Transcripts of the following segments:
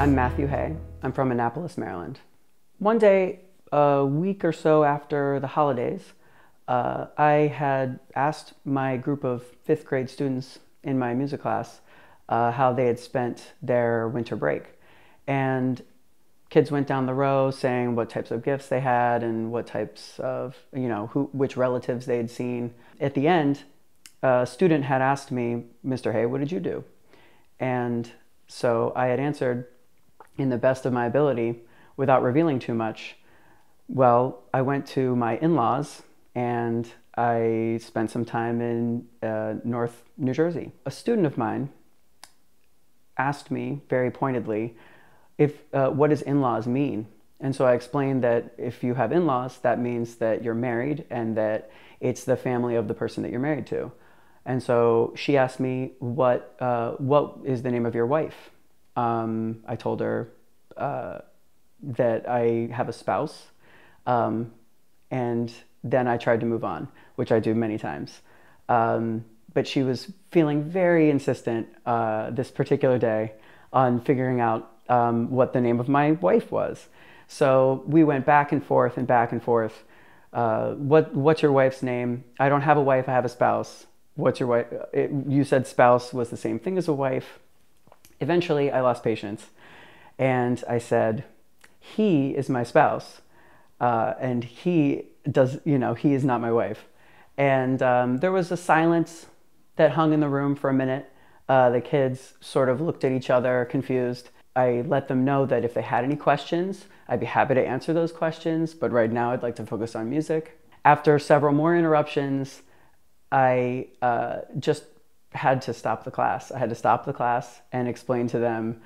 I'm Matthew Hay. I'm from Annapolis, Maryland. One day, a week or so after the holidays, uh, I had asked my group of fifth grade students in my music class uh, how they had spent their winter break. And kids went down the row saying what types of gifts they had and what types of, you know, who, which relatives they had seen. At the end, a student had asked me, Mr. Hay, what did you do? And so I had answered, in the best of my ability without revealing too much? Well, I went to my in laws and I spent some time in uh, North New Jersey. A student of mine asked me very pointedly if uh, what does in-laws mean and so i explained that if you have in-laws that means that you're married and that it's the family of the person that you're married to and so she asked me what uh, what is the name of your wife um, I told her uh, that I have a spouse. Um, and then I tried to move on, which I do many times. Um, but she was feeling very insistent uh, this particular day on figuring out um, what the name of my wife was. So we went back and forth and back and forth. Uh, what what's your wife's name? I don't have a wife. I have a spouse. What's your wife? It, you said spouse was the same thing as a wife. Eventually, I lost patience and I said, He is my spouse, uh, and he does, you know, he is not my wife. And um, there was a silence that hung in the room for a minute. Uh, the kids sort of looked at each other, confused. I let them know that if they had any questions, I'd be happy to answer those questions, but right now I'd like to focus on music. After several more interruptions, I uh, just had to stop the class. I had to stop the class and explain to them,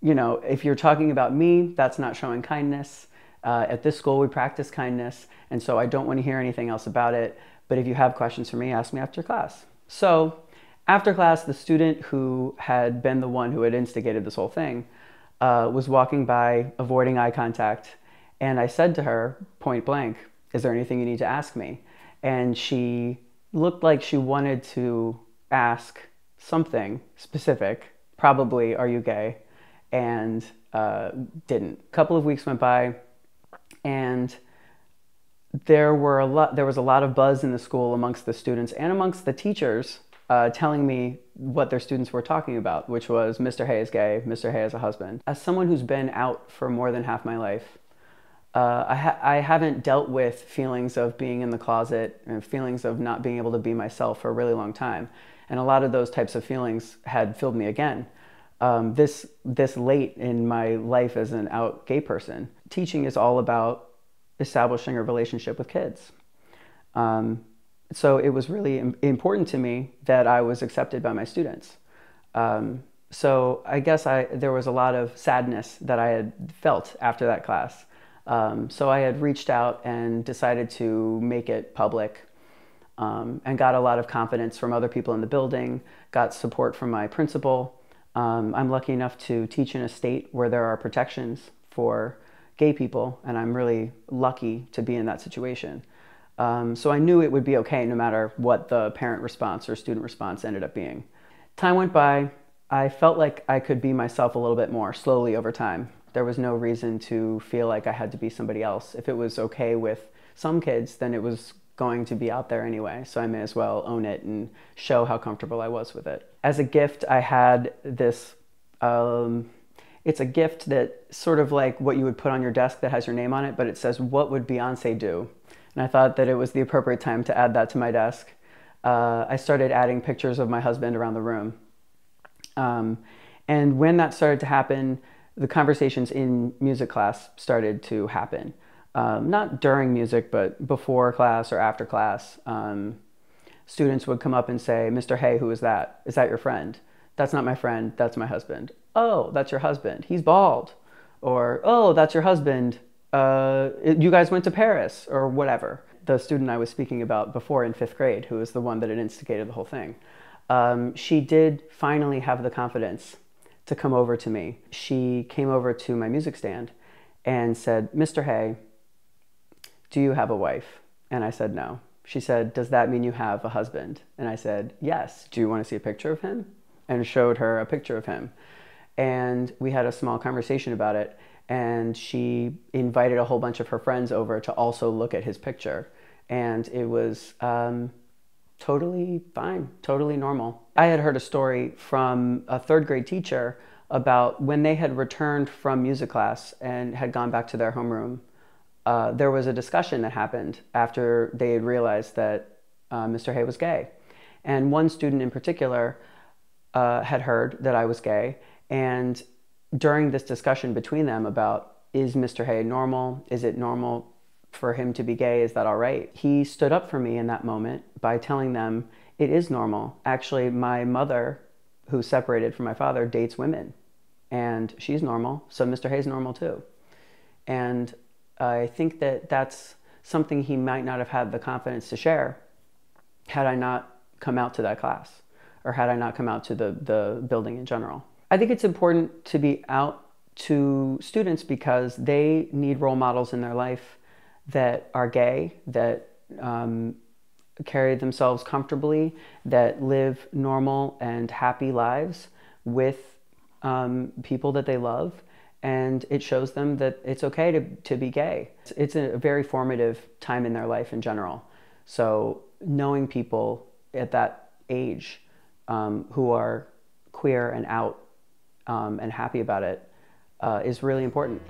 you know, if you're talking about me, that's not showing kindness. Uh, at this school, we practice kindness, and so I don't want to hear anything else about it. But if you have questions for me, ask me after class. So, after class, the student who had been the one who had instigated this whole thing uh, was walking by, avoiding eye contact, and I said to her point blank, Is there anything you need to ask me? And she looked like she wanted to ask something specific, probably, are you gay? And uh, didn't. A couple of weeks went by, and there were a lot. There was a lot of buzz in the school amongst the students and amongst the teachers, uh, telling me what their students were talking about, which was Mr. Hay is gay. Mr. Hay is a husband. As someone who's been out for more than half my life, uh, I, ha- I, haven't dealt with feelings of being in the closet and feelings of not being able to be myself for a really long time and a lot of those types of feelings had filled me again. Um, this this late in my life as an out gay person, teaching is all about establishing a relationship with kids. Um, so it was really important to me that I was accepted by my students. Um, so I guess I there was a lot of sadness that I had felt after that class. Um, so I had reached out and decided to make it public um, and got a lot of confidence from other people in the building, got support from my principal. Um, I'm lucky enough to teach in a state where there are protections for gay people, and I'm really lucky to be in that situation. Um, so I knew it would be okay no matter what the parent response or student response ended up being. Time went by. I felt like I could be myself a little bit more slowly over time. There was no reason to feel like I had to be somebody else. If it was okay with some kids, then it was going to be out there anyway, so I may as well own it and show how comfortable I was with it. As a gift, I had this. Um, it's a gift that sort of like what you would put on your desk that has your name on it, but it says, What would Beyonce do? And I thought that it was the appropriate time to add that to my desk. Uh, I started adding pictures of my husband around the room. Um, and when that started to happen, the conversations in music class started to happen um, not during music, but before class or after class, um, students would come up and say, Mr. Hay, who is that? Is that your friend? That's not my friend, that's my husband. Oh, that's your husband. He's bald. Or, oh, that's your husband. Uh, you guys went to Paris, or whatever. The student I was speaking about before in fifth grade, who was the one that had instigated the whole thing, um, she did finally have the confidence to come over to me. She came over to my music stand and said, Mr. Hay, do you have a wife? And I said, No. She said, Does that mean you have a husband? And I said, Yes. Do you want to see a picture of him? And showed her a picture of him. And we had a small conversation about it. And she invited a whole bunch of her friends over to also look at his picture. And it was um, totally fine, totally normal. I had heard a story from a third grade teacher about when they had returned from music class and had gone back to their homeroom uh, there was a discussion that happened after they had realized that uh, Mr. Hay was gay. And one student in particular uh, had heard that I was gay. And during this discussion between them about is Mr. Hay normal? Is it normal for him to be gay? Is that all right? He stood up for me in that moment by telling them it is normal. Actually, my mother, who separated from my father, dates women and she's normal. So Mr. Hay's normal too. And I think that that's something he might not have had the confidence to share had I not come out to that class or had I not come out to the, the building in general. I think it's important to be out to students because they need role models in their life that are gay, that um, carry themselves comfortably, that live normal and happy lives with um, people that they love and it shows them that it's okay to, to be gay. It's, it's a very formative time in their life in general. So knowing people at that age um, who are queer and out um, and happy about it uh, is really important.